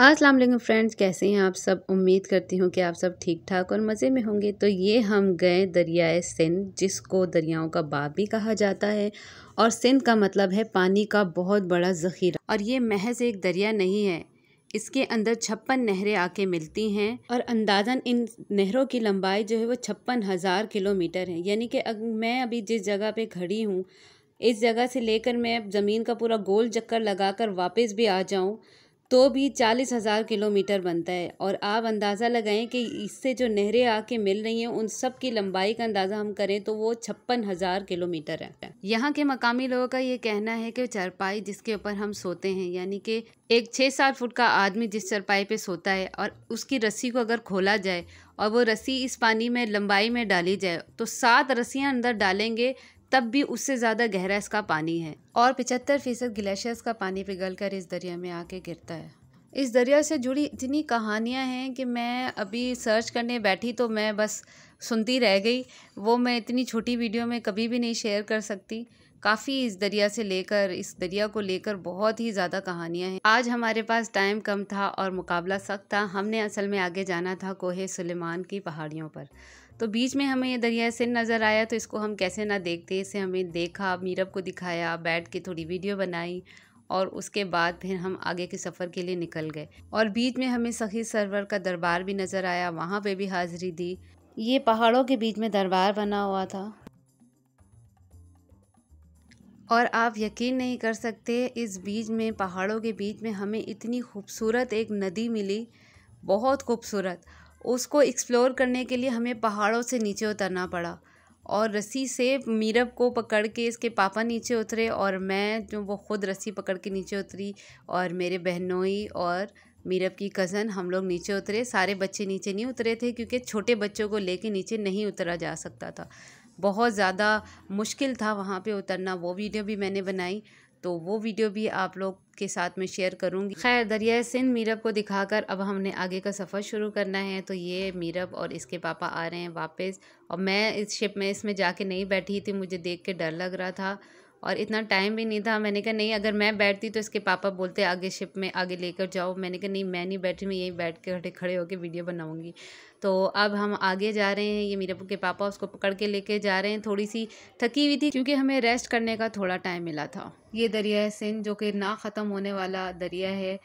अस्सलाम वालेकुम फ्रेंड्स कैसे हैं आप सब उम्मीद करती हूँ कि आप सब ठीक ठाक और मज़े में होंगे तो ये हम गए दरियाए सिंध जिसको दरियाओं का बाप भी कहा जाता है और सिंध का मतलब है पानी का बहुत बड़ा ज़ख़ीरा और ये महज एक दरिया नहीं है इसके अंदर छप्पन नहरें आके मिलती हैं और अंदाजन इन नहरों की लंबाई जो है वो छप्पन हज़ार किलोमीटर है यानी कि मैं अभी जिस जगह पे खड़ी हूँ इस जगह से लेकर मैं ज़मीन का पूरा गोल चक्कर लगाकर वापस भी आ जाऊँ तो भी चालीस हज़ार किलोमीटर बनता है और आप अंदाज़ा लगाएं कि इससे जो नहरें आके मिल रही हैं उन सब की लंबाई का अंदाज़ा हम करें तो वो छप्पन हज़ार किलोमीटर है यहाँ के मकामी लोगों का ये कहना है कि चरपाई जिसके ऊपर हम सोते हैं यानी कि एक छः सात फुट का आदमी जिस चरपाई पे सोता है और उसकी रस्सी को अगर खोला जाए और वो रस्सी इस पानी में लंबाई में डाली जाए तो सात रस्सियाँ अंदर डालेंगे तब भी उससे ज़्यादा गहरा इसका पानी है और पिचहत्तर फीसद ग्लेशियर्स का पानी पिघल कर इस दरिया में आके गिरता है इस दरिया से जुड़ी इतनी कहानियाँ हैं कि मैं अभी सर्च करने बैठी तो मैं बस सुनती रह गई वो मैं इतनी छोटी वीडियो में कभी भी नहीं शेयर कर सकती काफ़ी इस दरिया से लेकर इस दरिया को लेकर बहुत ही ज़्यादा कहानियाँ हैं आज हमारे पास टाइम कम था और मुकाबला सख्त था हमने असल में आगे जाना था कोहे सुलेमान की पहाड़ियों पर तो बीच में हमें ये दरिया से नज़र आया तो इसको हम कैसे ना देखते इसे हमें देखा मीरब को दिखाया बैठ के थोड़ी वीडियो बनाई और उसके बाद फिर हम आगे के सफ़र के लिए निकल गए और बीच में हमें सखी सरवर का दरबार भी नज़र आया वहाँ पे भी हाज़िरी दी ये पहाड़ों के बीच में दरबार बना हुआ था और आप यकीन नहीं कर सकते इस बीच में पहाड़ों के बीच में हमें इतनी खूबसूरत एक नदी मिली बहुत खूबसूरत उसको एक्सप्लोर करने के लिए हमें पहाड़ों से नीचे उतरना पड़ा और रस्सी से मीरब को पकड़ के इसके पापा नीचे उतरे और मैं जो वो ख़ुद रस्सी पकड़ के नीचे उतरी और मेरे बहनोई और मीरब की कज़न हम लोग नीचे उतरे सारे बच्चे नीचे नहीं उतरे थे क्योंकि छोटे बच्चों को लेके नीचे नहीं उतरा जा सकता था बहुत ज़्यादा मुश्किल था वहाँ पे उतरना वो वीडियो भी मैंने बनाई तो वो वीडियो भी आप लोग के साथ में शेयर करूँगी खैर दरिया सिंध मीरब को दिखाकर अब हमने आगे का सफ़र शुरू करना है तो ये मीरब और इसके पापा आ रहे हैं वापस और मैं इस शिप में इसमें जाके नहीं बैठी थी मुझे देख के डर लग रहा था और इतना टाइम भी नहीं था मैंने कहा नहीं अगर मैं बैठती तो इसके पापा बोलते आगे शिप में आगे लेकर जाओ मैंने कहा नहीं मैं नहीं बैठी मैं यहीं बैठ के खड़े खड़े होकर वीडियो बनाऊँगी तो अब हम आगे जा रहे हैं ये मीरा के पापा उसको पकड़ के लेके जा रहे हैं थोड़ी सी थकी हुई थी क्योंकि हमें रेस्ट करने का थोड़ा टाइम मिला था ये दरिया है सिंध जो कि ना ख़त्म होने वाला दरिया है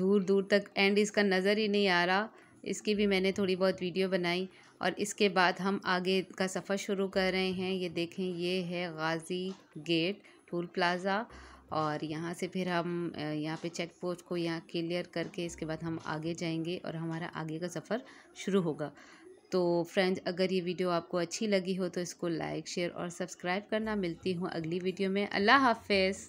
दूर दूर तक एंड इसका नज़र ही नहीं आ रहा इसकी भी मैंने थोड़ी बहुत वीडियो बनाई और इसके बाद हम आगे का सफ़र शुरू कर रहे हैं ये देखें ये है गाज़ी गेट टूल प्लाज़ा और यहाँ से फिर हम यहाँ पे चेक पोस्ट को यहाँ क्लियर करके इसके बाद हम आगे जाएंगे और हमारा आगे का सफ़र शुरू होगा तो फ्रेंड्स अगर ये वीडियो आपको अच्छी लगी हो तो इसको लाइक शेयर और सब्सक्राइब करना मिलती हूँ अगली वीडियो में अल्लाह हाफिज़